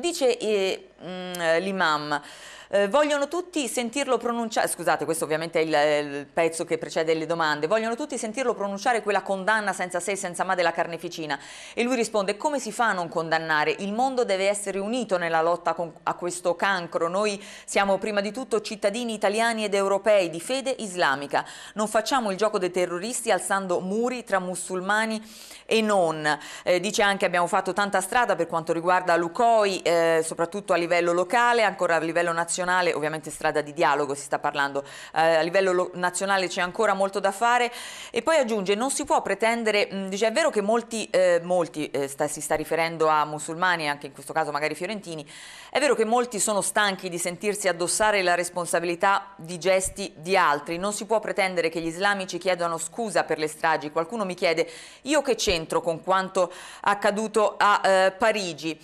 Dice eh, Mm, eh, l'imam. Eh, vogliono tutti sentirlo pronunciare, scusate questo ovviamente è il, il, pezzo che precede le domande, vogliono tutti sentirlo pronunciare quella condanna senza sé e senza ma della carneficina e lui risponde come si fa a non condannare? Il mondo deve essere unito nella lotta con, a questo cancro, noi siamo prima di tutto cittadini italiani ed europei di fede islamica, non facciamo il gioco dei terroristi alzando muri tra musulmani e non, eh, dice anche abbiamo fatto tanta strada per quanto riguarda Lucoi, eh, soprattutto a livello livello locale, ancora a livello nazionale, ovviamente strada di dialogo si sta parlando, eh, a livello nazionale c'è ancora molto da fare e poi aggiunge non si può pretendere, mh, dice è vero che molti, eh, molti eh, sta, si sta riferendo a musulmani, anche in questo caso magari fiorentini, è vero che molti sono stanchi di sentirsi addossare la responsabilità di gesti di altri, non si può pretendere che gli islamici chiedano scusa per le stragi, qualcuno mi chiede io che c'entro con quanto accaduto a eh, Parigi?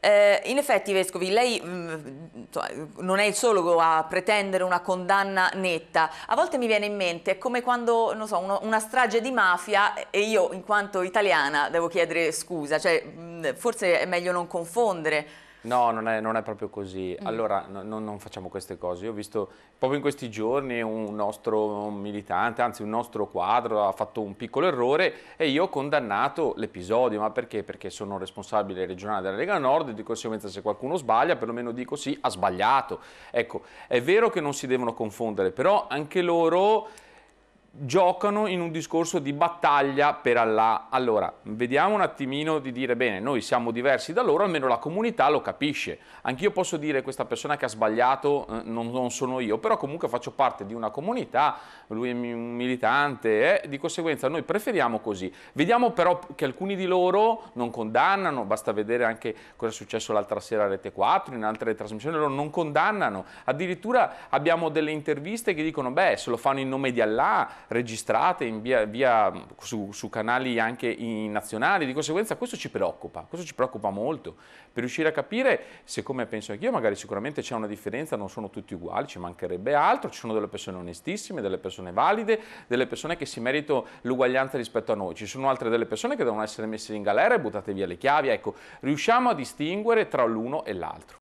Eh, in effetti Vescovi, lei mh, mm, non è il solo a pretendere una condanna netta, a volte mi viene in mente, è come quando so, uno, una strage di mafia e io in quanto italiana devo chiedere scusa, cioè, mh, mm, forse è meglio non confondere No, non è, non è proprio così. Mm. Allora, no, no, non facciamo queste cose. Io ho visto proprio in questi giorni un nostro militante, anzi un nostro quadro, ha fatto un piccolo errore e io ho condannato l'episodio. Ma perché? Perché sono responsabile regionale della Lega Nord e di conseguenza se qualcuno sbaglia, perlomeno dico sì, ha sbagliato. Ecco, è vero che non si devono confondere, però anche loro giocano in un discorso di battaglia per Allah. Allora, vediamo un attimino di dire, bene, noi siamo diversi da loro, almeno la comunità lo capisce. Anch'io posso dire, questa persona che ha sbagliato eh, non, non, sono io, però comunque faccio parte di una comunità, lui è un militante, eh, di conseguenza noi preferiamo così. Vediamo però che alcuni di loro non condannano, basta vedere anche cosa è successo l'altra sera a Rete 4, in altre trasmissioni, loro non condannano. Addirittura abbiamo delle interviste che dicono, beh, se lo fanno in nome di Allah, registrate via, via, su, su, canali anche nazionali, di conseguenza questo ci preoccupa, questo ci preoccupa molto, per riuscire a capire, siccome penso anch'io, magari sicuramente c'è una differenza, non sono tutti uguali, ci mancherebbe altro, ci sono delle persone onestissime, delle persone valide, delle persone che si meritano l'uguaglianza rispetto a noi, ci sono altre delle persone che devono essere messe in galera e buttate via le chiavi, ecco, riusciamo a distinguere tra l'uno e l'altro.